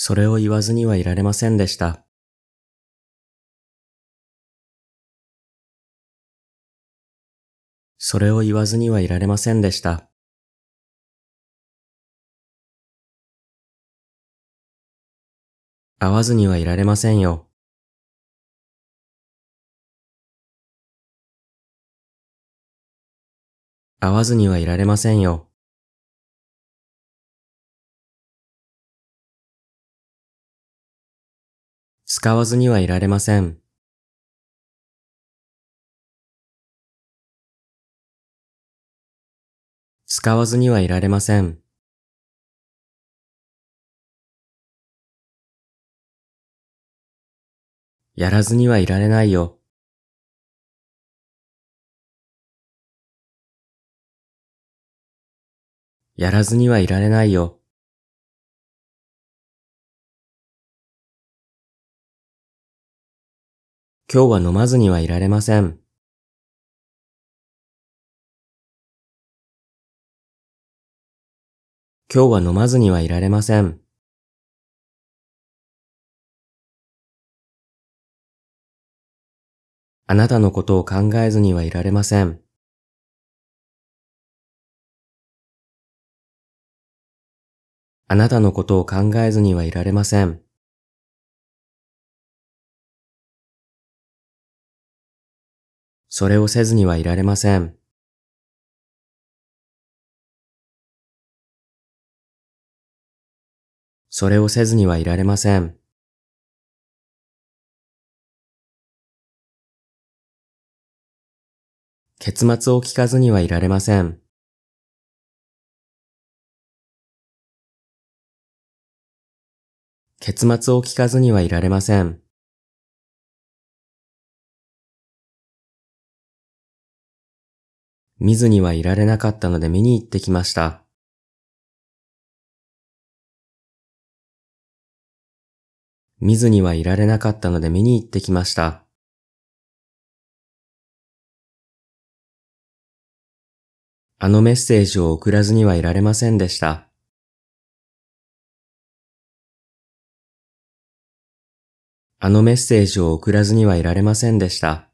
それを言わずにはいられませんでした。それを言わずにはいられませんでした。会わずにはいられませんよ。会わずにはいられませんよ。使わずにはいられません。使わずにはいられません。やらずにはいられないよ。やらずにはいられないよ。今日は飲まずにはいられません。今日は飲まずにはいられません。あなたのことを考えずにはいられません。あなたのことを考えずにはいられません。それをせずにはいられません。それをせずにはいられません。結末を聞かずにはいられません。結末を聞かずにはいられません。見ずにはいられなかったので見に行ってきました。見ずにはいられなかったので見に行ってきました。あのメッセージを送らずにはいられませんでした。あのメッセージを送らずにはいられませんでした。